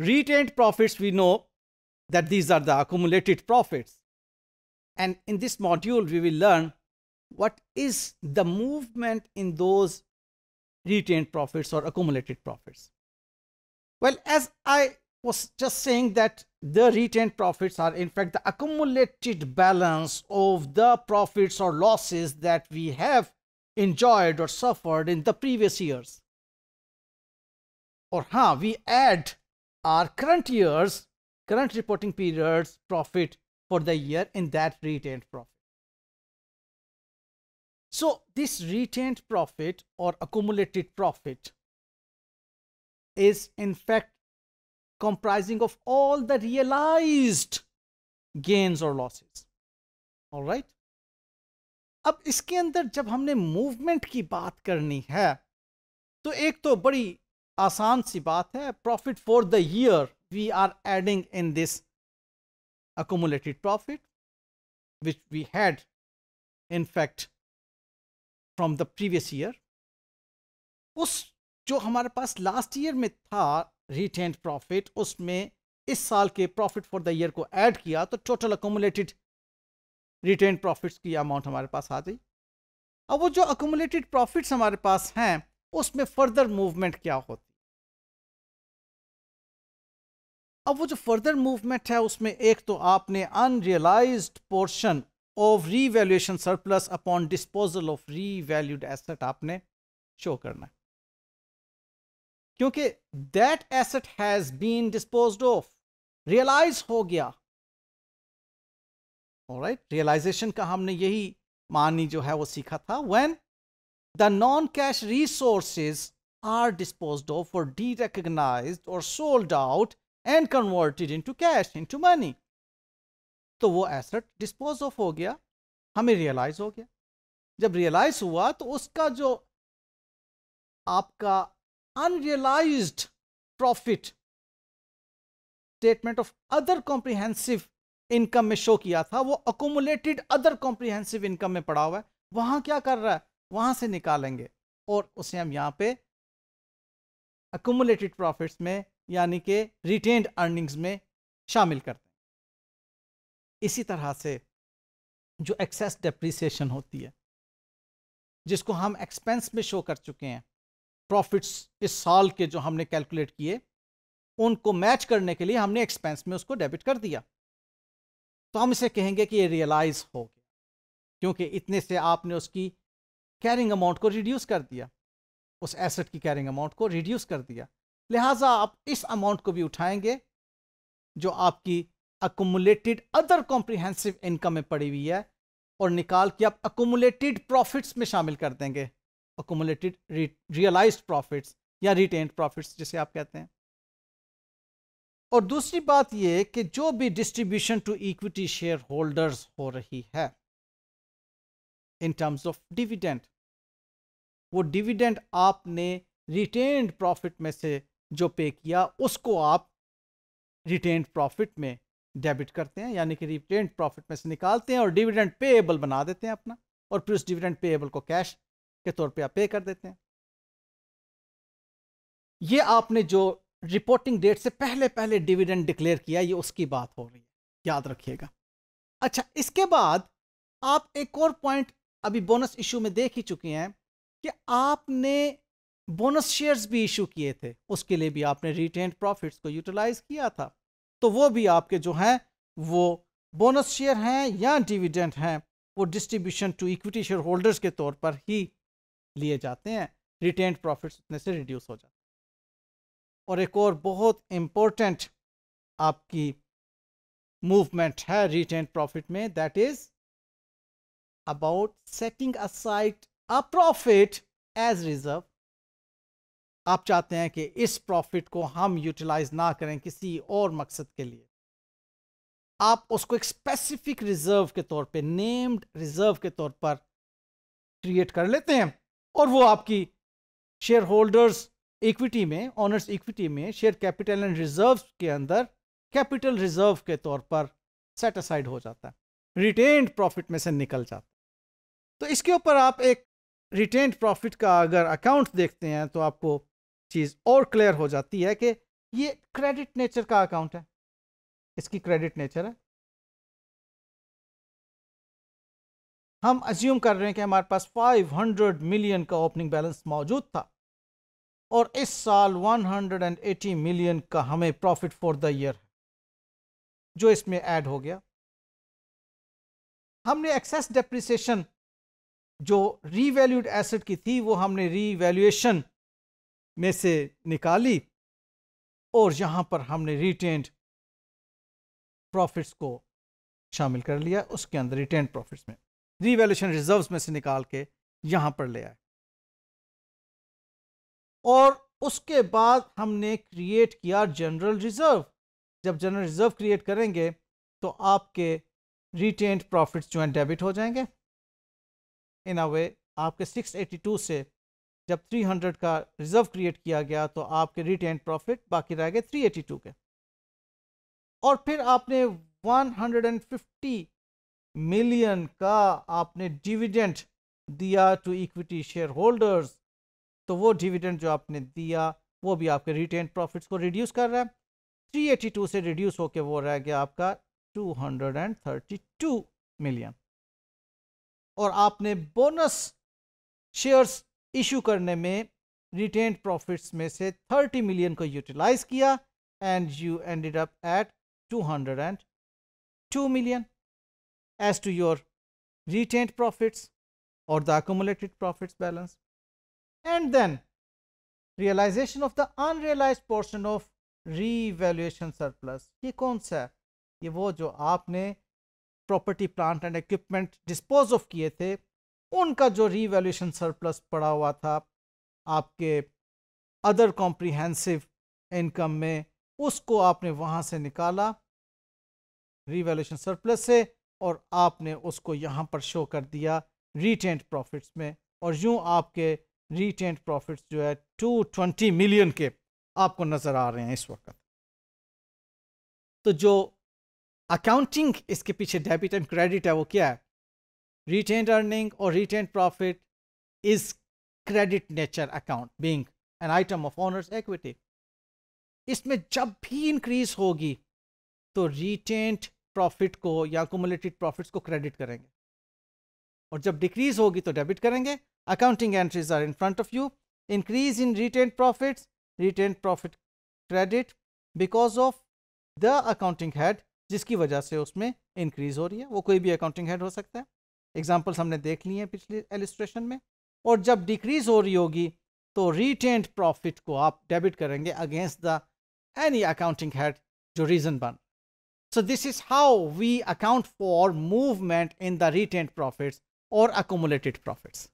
Retained profits, we know that these are the accumulated profits. And in this module, we will learn what is the movement in those retained profits or accumulated profits. Well, as I was just saying that the retained profits are in fact the accumulated balance of the profits or losses that we have enjoyed or suffered in the previous years. Or huh, we add our current year's current reporting period's profit for the year in that retained profit. So this retained profit or accumulated profit is in fact comprising of all the realized gains or losses. All right? अब इसके अंदर जब हमने movement की बात करनी है तो एक तो बड़ी आसान सी बात है profit for the year we are adding in this accumulated profit which we had in fact from the previous year उस जो हमारे पास लास्ट ईयर में था रिटेन प्रॉफिट उसमें इस साल के प्रॉफिट फॉर द ईयर को ऐड किया तो टोटल अकोमुलेटेड रिटेन प्रॉफिट्स की अमाउंट हमारे पास आ गई अब वो जो अकोमुलेटेड प्रॉफिट्स हमारे पास हैं उसमें फर्दर मूवमेंट क्या होती अब वो जो फर्दर मूवमेंट है उसमें एक तो आपने unrealised portion of revaluation surplus upon disposal of revalued asset आपने शो करना है क्योंकि that asset has been dispose of realise हो गया राइट रियलाइजेशन का हमने यही मानी जो है वो सीखा था when the non cash resources are dispose of और डी रिकग्नाइज और sold out and converted into cash into money तो वो एसेट डिस्पोज ऑफ हो गया हमें रियलाइज हो गया जब रियलाइज हुआ तो उसका जो आपका unrealise profit statement of other comprehensive income में शो किया था वो अकोमुलेटेड अदर कॉम्प्रिहेंसिव इनकम में पड़ा हुआ है वहां क्या कर रहा है वहां से निकालेंगे और उसे हम यहां पे अकोमुलेटेड प्रॉफिट्स में यानी कि रिटेन अर्निंग्स में शामिल करते हैं इसी तरह से जो एक्सेस डेप्रिसिएशन होती है जिसको हम एक्सपेंस में शो कर चुके हैं प्रॉफिट्स इस साल के जो हमने कैलकुलेट किए उनको मैच करने के लिए हमने एक्सपेंस में उसको डेबिट कर दिया तो हम इसे कहेंगे कि ये रियलाइज हो गया क्योंकि इतने से आपने उसकी कैरिंग अमाउंट को रिड्यूस कर दिया उस एसेट की कैरिंग अमाउंट को रिड्यूस कर दिया लिहाजा आप इस अमाउंट को भी उठाएंगे जो आपकी अकोमुलेटेड अदर कॉम्प्रीहेंसिव इनकम में पड़ी हुई है और निकाल के आप अकोमुलेटेड प्रॉफिट्स में शामिल कर देंगे अकोमुलेटेड रियलाइज प्रॉफिट्स या रिटेन प्रॉफिट्स जिसे आप कहते हैं और दूसरी बात यह कि जो भी distribution to equity share holders हो रही है इन टर्म्स ऑफ डिविडेंट वो डिविडेंट आपने रिटेन्ड प्रॉफिट में से जो पे किया उसको आप रिटेन प्रॉफिट में डेबिट करते हैं यानी कि रिटेन प्रॉफिट में से निकालते हैं और डिविडेंड पेएबल बना देते हैं अपना और फिर उस डिविडेंड पेएबल को कैश के तौर पे आप पे कर देते हैं ये आपने जो रिपोर्टिंग डेट से पहले पहले डिविडेंड डिक्लेयर किया ये उसकी बात हो रही है याद रखिएगा अच्छा इसके बाद आप एक और पॉइंट अभी बोनस इशू में देख ही चुके हैं कि आपने बोनस शेयर्स भी इशू किए थे उसके लिए भी आपने रिटेन प्रॉफिट्स को यूटिलाइज किया था तो वो भी आपके जो हैं वो बोनस शेयर हैं या डिविडेंट हैं वो distribution to equity share holders के तौर पर ही लिए जाते हैं रिटेन प्रॉफिट्स उतने से रिड्यूस हो जाते हैं और एक और बहुत इम्पोर्टेंट आपकी मूवमेंट है रिटेन प्रॉफिट में that is about setting aside a profit as reserve आप चाहते हैं कि इस प्रॉफिट को हम यूटिलाइज ना करें किसी और मकसद के लिए आप उसको एक स्पेसिफिक रिजर्व के तौर पे नेम्ड रिजर्व के तौर पर क्रिएट कर लेते हैं और वो आपकी शेयर होल्डर्स इक्विटी में ऑनर्स इक्विटी में शेयर कैपिटल एंड रिजर्व के अंदर कैपिटल रिजर्व के तौर पर सेट असाइड हो जाता है रिटेन प्रॉफिट में से निकल जाता है तो इसके ऊपर आप एक रिटेन प्रॉफिट का अगर अकाउंट देखते हैं तो आपको चीज़ और क्लियर हो जाती है कि ये क्रेडिट नेचर का अकाउंट है इसकी क्रेडिट नेचर है हम अज्यूम कर रहे हैं कि हमारे पास 500 मिलियन का ओपनिंग बैलेंस मौजूद था और इस साल 180 मिलियन का हमें प्रॉफिट फॉर द ईयर जो इसमें ऐड हो गया हमने एक्सेस डेप्रिसिएशन जो रीवैल्यूड एसेट की थी वो हमने रीवैल्यूएशन में से निकाली और यहां पर हमने रिटेंड प्रॉफिट्स को शामिल कर लिया उसके अंदर रिटेंड प्रॉफिट्स में रिवेल्यूशन रिजर्व्स में से निकाल के यहाँ पर ले आए और उसके बाद हमने क्रिएट किया जनरल रिजर्व जब जनरल रिजर्व क्रिएट करेंगे तो आपके रिटेंड प्रॉफिट्स जो हैं डेबिट हो जाएंगे इन अ वे आपके 682 से जब 300 का रिजर्व क्रिएट किया गया तो आपके रिटेन प्रॉफिट बाकी रह गए 382 के और फिर आपने 150 मिलियन का आपने डिविडेंट दिया टू इक्विटी शेयर होल्डर्स तो वो डिविडेंट जो आपने दिया वो भी आपके रिटेन प्रॉफिट्स को रिड्यूस कर रहा है 382 से रिड्यूस होके वो रह गया आपका 232 मिलियन और आपने बोनस शेयर्स इशू करने में रिटेन प्रॉफिट में से थर्टी मिलियन को यूटिलाइज किया and you ended up at two million as to your retain profit और the accumulated profits balance and then realisation of the unrealise portion of revaluation surplus ये कौन सा है ये वो जो आपने property plant and equipment dispose of किए थे उनका जो रीवेल्यूशन सरप्लस पड़ा हुआ था आपके अदर कॉम्प्रिहेंसिव इनकम में उसको आपने वहां से निकाला रीवैल्यूशन सरप्लस से और आपने उसको यहां पर शो कर दिया रिटेंट प्रॉफिट्स में और यूं आपके रिटेंट प्रॉफिट्स जो है 220 मिलियन के आपको नज़र आ रहे हैं इस वक्त तो जो अकाउंटिंग इसके पीछे डेबिट एंड क्रेडिट है वो क्या है retained earning or retained profit is credit nature account being an item of owner's equity इसमें जब भी इंक्रीज होगी तो रिटेंट प्रॉफिट को या कुमुलेटेड प्रॉफिट्स को क्रेडिट करेंगे और जब डिक्रीज होगी तो डेबिट करेंगे accounting entries are in front of you increase in retained profits retained profit credit because of the accounting head जिसकी वजह से उसमें इंक्रीज हो रही है वो कोई भी अकाउंटिंग हेड हो सकता है एग्जाम्पल्स हमने देख लिए हैं पिछले एलिस्ट्रेशन में और जब डिक्रीज हो रही होगी तो रिटेंट प्रॉफिट को आप डेबिट करेंगे against the any accounting head जो रीज़न बन so this is how we account for movement in the retained profit और अकोमुलेटेड प्रॉफिट्स